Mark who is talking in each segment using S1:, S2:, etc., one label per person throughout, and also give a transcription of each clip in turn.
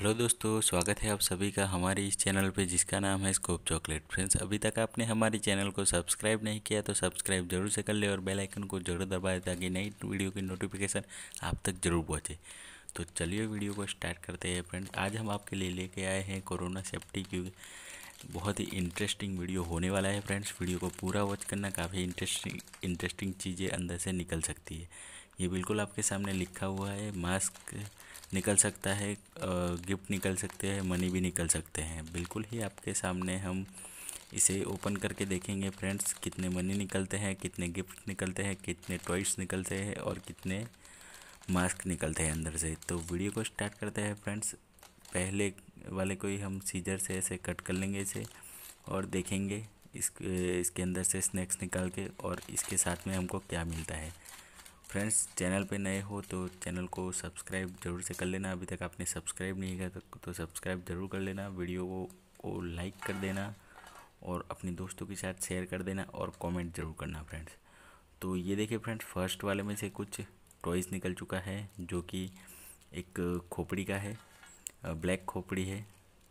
S1: hello दोस्तों स्वागत है आप सभी का हमारे इस चैनल पे जिसका नाम है स्कोप चॉकलेट फ्रेंड्स अभी तक आपने हमारे चैनल को सब्सक्राइब नहीं किया तो सब्सक्राइब जरूर से कर ले और बेल आइकन को जरूर दबाए ताकि नई वीडियो की नोटिफिकेशन आप तक जरूर पहुंचे तो चलिए वीडियो को स्टार्ट करते हैं फ्रेंड्स आज हम आपके लिए लेके आए हैं कोरोना सेफ्टी की बहुत ही इंटरेस्टिंग वीडियो होने वाला है फ्रेंड्स वीडियो को पूरा वॉच करना काफ़ी इंटरेस्टिंग इंटरेस्टिंग चीज़ें अंदर से निकल सकती है ये बिल्कुल आपके सामने लिखा हुआ है मास्क निकल सकता है गिफ्ट निकल सकते हैं मनी भी निकल सकते हैं बिल्कुल ही आपके सामने हम इसे ओपन करके देखेंगे फ्रेंड्स कितने मनी निकलते हैं कितने गिफ्ट निकलते हैं कितने टॉयस निकलते हैं और कितने मास्क निकलते हैं अंदर से तो वीडियो को स्टार्ट करते हैं फ्रेंड्स पहले वाले को ही हम सीजर से ऐसे कट कर लेंगे इसे और देखेंगे इस इसके अंदर से स्नैक्स निकाल के और इसके साथ में हमको क्या मिलता है फ्रेंड्स चैनल पे नए हो तो चैनल को सब्सक्राइब जरूर से कर लेना अभी तक आपने सब्सक्राइब नहीं किया तो, तो सब्सक्राइब जरूर कर लेना वीडियो को, को लाइक कर देना और अपने दोस्तों के साथ शेयर कर देना और कमेंट जरूर करना फ्रेंड्स तो ये देखिए फ्रेंड्स फर्स्ट वाले में से कुछ टॉयज़ निकल चुका है जो कि एक खोपड़ी का है ब्लैक खोपड़ी है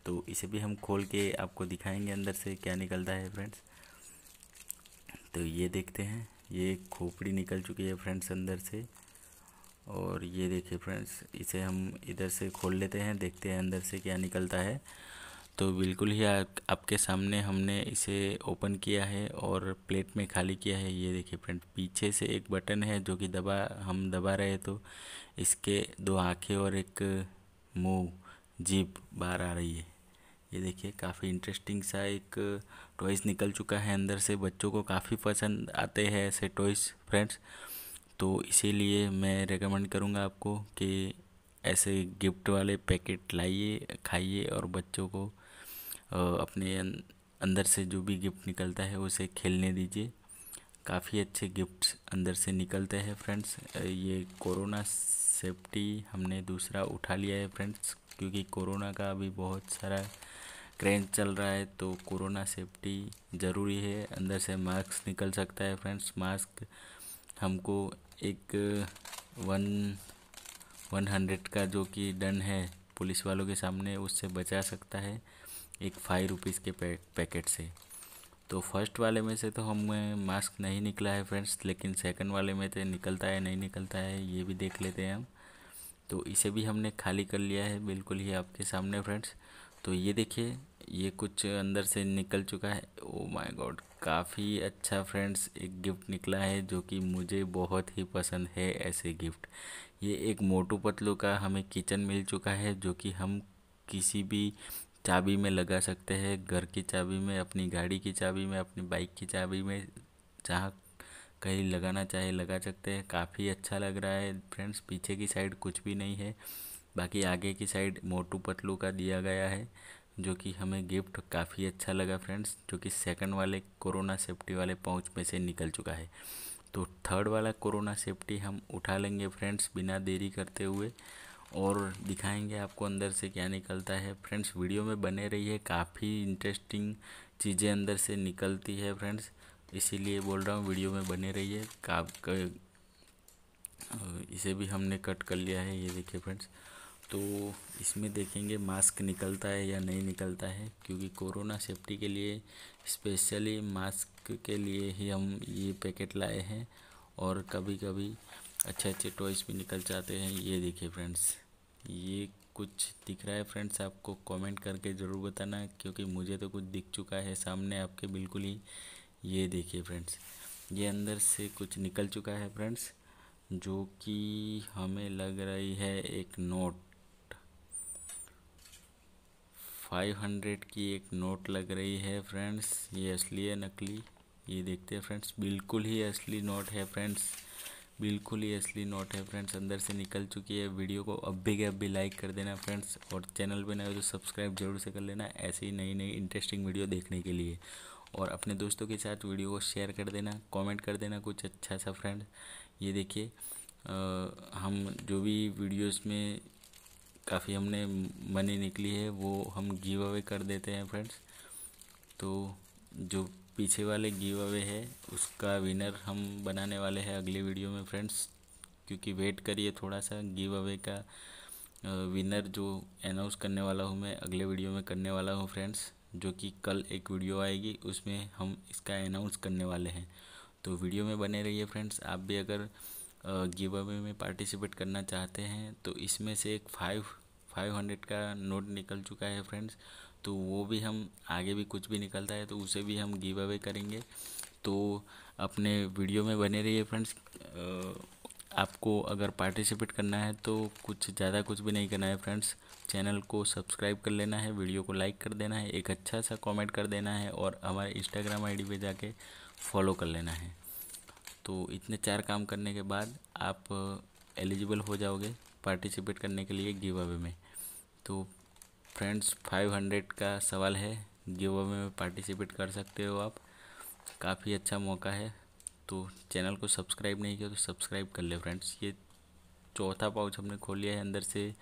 S1: तो इसे भी हम खोल के आपको दिखाएंगे अंदर से क्या निकलता है फ्रेंड्स तो ये देखते हैं ये खोपड़ी निकल चुकी है फ्रेंड्स अंदर से और ये देखिए फ्रेंड्स इसे हम इधर से खोल लेते हैं देखते हैं अंदर से क्या निकलता है तो बिल्कुल ही आपके सामने हमने इसे ओपन किया है और प्लेट में खाली किया है ये देखिए फ्रेंड पीछे से एक बटन है जो कि दबा हम दबा रहे तो इसके दो आँखें और एक मुंह जीप बाहर आ रही है ये देखिए काफ़ी इंटरेस्टिंग सा एक टॉयज़ निकल चुका है अंदर से बच्चों को काफ़ी पसंद आते हैं ऐसे टॉयज़ फ्रेंड्स तो इसीलिए मैं रेकमेंड करूँगा आपको कि ऐसे गिफ्ट वाले पैकेट लाइए खाइए और बच्चों को अपने अं-, अंदर से जो भी गिफ्ट निकलता है उसे खेलने दीजिए काफ़ी अच्छे गिफ्ट्स अंदर से निकलते हैं फ्रेंड्स ये कोरोना सेफ्टी हमने दूसरा उठा लिया है फ्रेंड्स क्योंकि कोरोना का अभी बहुत सारा क्रेंच चल रहा है तो कोरोना सेफ्टी ज़रूरी है अंदर से मास्क निकल सकता है फ्रेंड्स मास्क हमको एक वन वन हंड्रेड का जो कि डन है पुलिस वालों के सामने उससे बचा सकता है एक फाइव रुपीज़ के पै पैकेट से तो फर्स्ट वाले में से तो हमें मास्क नहीं निकला है फ्रेंड्स लेकिन सेकंड वाले में तो निकलता है नहीं निकलता है ये भी देख लेते हैं हम तो इसे भी हमने खाली कर लिया है बिल्कुल ही आपके सामने फ्रेंड्स तो ये देखिए ये कुछ अंदर से निकल चुका है ओ माय गॉड काफ़ी अच्छा फ्रेंड्स एक गिफ्ट निकला है जो कि मुझे बहुत ही पसंद है ऐसे गिफ्ट ये एक मोटू पतलू का हमें किचन मिल चुका है जो कि हम किसी भी चाबी में लगा सकते हैं घर की चाबी में अपनी गाड़ी की चाबी में अपनी बाइक की चाबी में जहाँ कहीं लगाना चाहे लगा सकते हैं काफ़ी अच्छा लग रहा है फ्रेंड्स पीछे की साइड कुछ भी नहीं है बाकी आगे की साइड मोटू पतलू का दिया गया है जो कि हमें गिफ्ट काफ़ी अच्छा लगा फ्रेंड्स जो कि सेकंड वाले कोरोना सेफ्टी वाले पहुंच में से निकल चुका है तो थर्ड वाला कोरोना सेफ्टी हम उठा लेंगे फ्रेंड्स बिना देरी करते हुए और दिखाएंगे आपको अंदर से क्या निकलता है फ्रेंड्स वीडियो में बने रहिए काफ़ी इंटरेस्टिंग चीज़ें अंदर से निकलती है फ्रेंड्स इसीलिए बोल रहा हूँ वीडियो में बने रहिए का इसे भी हमने कट कर लिया है ये देखिए फ्रेंड्स तो इसमें देखेंगे मास्क निकलता है या नहीं निकलता है क्योंकि कोरोना सेफ्टी के लिए स्पेशली मास्क के लिए ही हम ये पैकेट लाए हैं और कभी कभी अच्छे अच्छे टॉयस भी निकल जाते हैं ये देखिए फ्रेंड्स ये कुछ दिख रहा है फ्रेंड्स आपको कमेंट करके ज़रूर बताना क्योंकि मुझे तो कुछ दिख चुका है सामने आपके बिल्कुल ही ये देखिए फ्रेंड्स ये अंदर से कुछ निकल चुका है फ्रेंड्स जो कि हमें लग रही है एक नोट फाइव हंड्रेड की एक नोट लग रही है फ्रेंड्स ये असली है नकली ये देखते हैं फ्रेंड्स बिल्कुल ही असली नोट है फ्रेंड्स बिल्कुल ही असली नोट है फ्रेंड्स अंदर से निकल चुकी है वीडियो को अब भी के अब भी लाइक कर देना फ्रेंड्स और चैनल पर नए तो सब्सक्राइब जरूर से कर लेना ऐसे ही नई नई इंटरेस्टिंग वीडियो देखने के लिए और अपने दोस्तों के साथ वीडियो को शेयर कर देना कमेंट कर देना कुछ अच्छा सा फ्रेंड ये देखिए हम जो भी वीडियोस में काफ़ी हमने मनी निकली है वो हम गिव अवे कर देते हैं फ्रेंड्स तो जो पीछे वाले गिव अवे है उसका विनर हम बनाने वाले हैं अगले वीडियो में फ्रेंड्स क्योंकि वेट करिए थोड़ा सा गिव अवे का विनर जो अनाउंस करने वाला हूँ मैं अगले वीडियो में करने वाला हूँ फ्रेंड्स जो कि कल एक वीडियो आएगी उसमें हम इसका अनाउंस करने वाले हैं तो वीडियो में बने रहिए फ्रेंड्स आप भी अगर गिव अवे में पार्टिसिपेट करना चाहते हैं तो इसमें से एक फाइव फाइव हंड्रेड का नोट निकल चुका है फ्रेंड्स तो वो भी हम आगे भी कुछ भी निकलता है तो उसे भी हम गिव अवे करेंगे तो अपने वीडियो में बने रहिए फ्रेंड्स आपको अगर पार्टिसिपेट करना है तो कुछ ज़्यादा कुछ भी नहीं करना है फ्रेंड्स चैनल को सब्सक्राइब कर लेना है वीडियो को लाइक कर देना है एक अच्छा सा कमेंट कर देना है और हमारे इंस्टाग्राम आईडी पे जाके फॉलो कर लेना है तो इतने चार काम करने के बाद आप एलिजिबल हो जाओगे पार्टिसिपेट करने के लिए गिव अवे में तो फ्रेंड्स 500 का सवाल है गिव अवे में पार्टिसिपेट कर सकते हो आप काफ़ी अच्छा मौका है तो चैनल को सब्सक्राइब नहीं किया तो सब्सक्राइब कर ले फ्रेंड्स ये चौथा पाउच हमने खोल लिया है अंदर से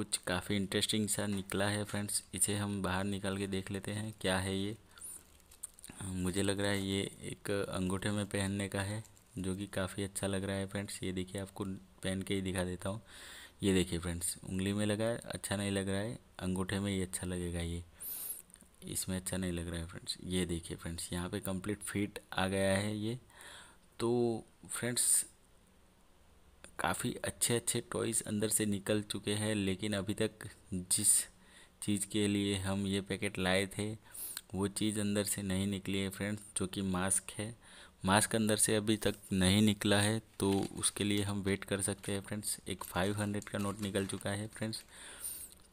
S1: कुछ काफ़ी इंटरेस्टिंग सा निकला है फ्रेंड्स इसे हम बाहर निकाल के देख लेते हैं क्या है ये मुझे लग रहा है ये एक अंगूठे में पहनने का है जो कि काफ़ी अच्छा लग रहा है फ्रेंड्स ये देखिए आपको पहन के ही दिखा देता हूँ ये देखिए फ्रेंड्स उंगली में लगा है अच्छा नहीं लग रहा है अंगूठे में ही अच्छा लगेगा ये इसमें अच्छा नहीं लग रहा है फ्रेंड्स ये देखिए फ्रेंड्स यहाँ पे कंप्लीट फिट आ गया है ये तो फ्रेंड्स काफ़ी अच्छे अच्छे टॉयज़ अंदर से निकल चुके हैं लेकिन अभी तक जिस चीज़ के लिए हम ये पैकेट लाए थे वो चीज़ अंदर से नहीं निकली है फ्रेंड्स जो कि मास्क है मास्क अंदर से अभी तक नहीं निकला है तो उसके लिए हम वेट कर सकते हैं फ्रेंड्स एक फाइव हंड्रेड का नोट निकल चुका है फ्रेंड्स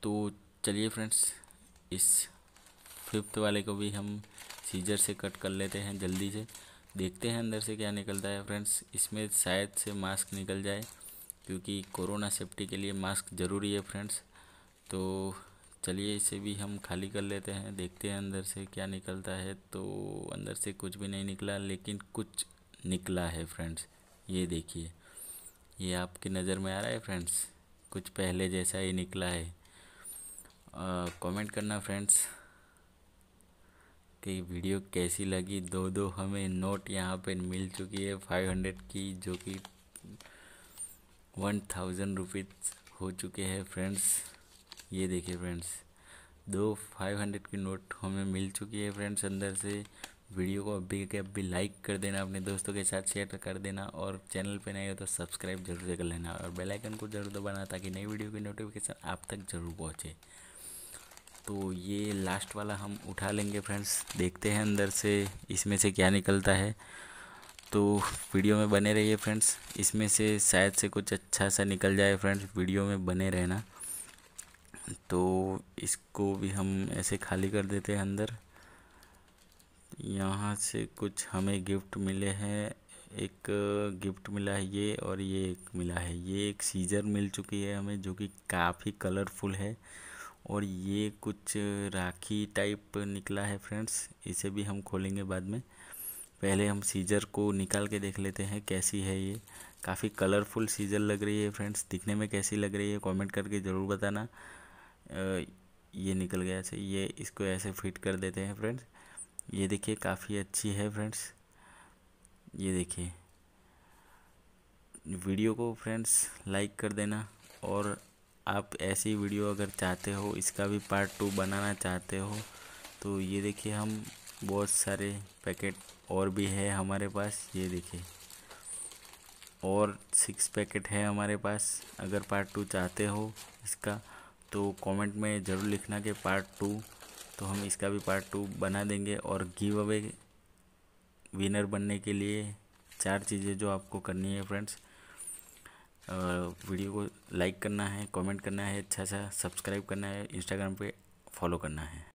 S1: तो चलिए फ्रेंड्स इस फिफ्थ वाले को भी हम सीजर से कट कर लेते हैं जल्दी से देखते हैं अंदर से क्या निकलता है फ्रेंड्स इसमें शायद से मास्क निकल जाए क्योंकि कोरोना सेफ्टी के लिए मास्क ज़रूरी है फ्रेंड्स तो चलिए इसे भी हम खाली कर लेते हैं देखते हैं अंदर से क्या निकलता है तो अंदर से कुछ भी नहीं निकला लेकिन कुछ निकला है फ्रेंड्स ये देखिए ये आपकी नज़र में आ रहा है फ्रेंड्स कुछ पहले जैसा ही निकला है कमेंट करना फ्रेंड्स कि वीडियो कैसी लगी दो दो हमें नोट यहाँ पे मिल चुकी है फाइव हंड्रेड की जो कि वन थाउजेंड रुपीज़ हो चुके हैं फ्रेंड्स ये देखिए फ्रेंड्स दो फाइव हंड्रेड की नोट हमें मिल चुकी है फ्रेंड्स अंदर से वीडियो को अभी के अभी लाइक कर देना अपने दोस्तों के साथ शेयर कर देना और चैनल पे नए हो तो सब्सक्राइब जरूर से कर लेना और बेल आइकन को जरूर दबाना ताकि नई वीडियो की नोटिफिकेशन आप तक जरूर पहुँचे तो ये लास्ट वाला हम उठा लेंगे फ्रेंड्स देखते हैं अंदर से इसमें से क्या निकलता है तो वीडियो में बने रहिए फ्रेंड्स इसमें से शायद से कुछ अच्छा सा निकल जाए फ्रेंड्स वीडियो में बने रहना तो इसको भी हम ऐसे खाली कर देते हैं अंदर यहाँ से कुछ हमें गिफ्ट मिले हैं एक गिफ्ट मिला है ये और ये एक मिला है ये एक सीजर मिल चुकी है हमें जो कि काफ़ी कलरफुल है और ये कुछ राखी टाइप निकला है फ्रेंड्स इसे भी हम खोलेंगे बाद में पहले हम सीजर को निकाल के देख लेते हैं कैसी है ये काफ़ी कलरफुल सीजर लग रही है फ्रेंड्स दिखने में कैसी लग रही है कमेंट करके ज़रूर बताना ये निकल गया से ये इसको ऐसे फिट कर देते हैं फ्रेंड्स ये देखिए काफ़ी अच्छी है फ्रेंड्स ये देखिए वीडियो को फ्रेंड्स लाइक कर देना और आप ऐसी वीडियो अगर चाहते हो इसका भी पार्ट टू बनाना चाहते हो तो ये देखिए हम बहुत सारे पैकेट और भी है हमारे पास ये देखिए और सिक्स पैकेट है हमारे पास अगर पार्ट टू चाहते हो इसका तो कमेंट में ज़रूर लिखना कि पार्ट टू तो हम इसका भी पार्ट टू बना देंगे और गिव अवे विनर बनने के लिए चार चीज़ें जो आपको करनी है फ्रेंड्स वीडियो को लाइक करना है कमेंट करना है अच्छा सा सब्सक्राइब करना है इंस्टाग्राम पे फॉलो करना है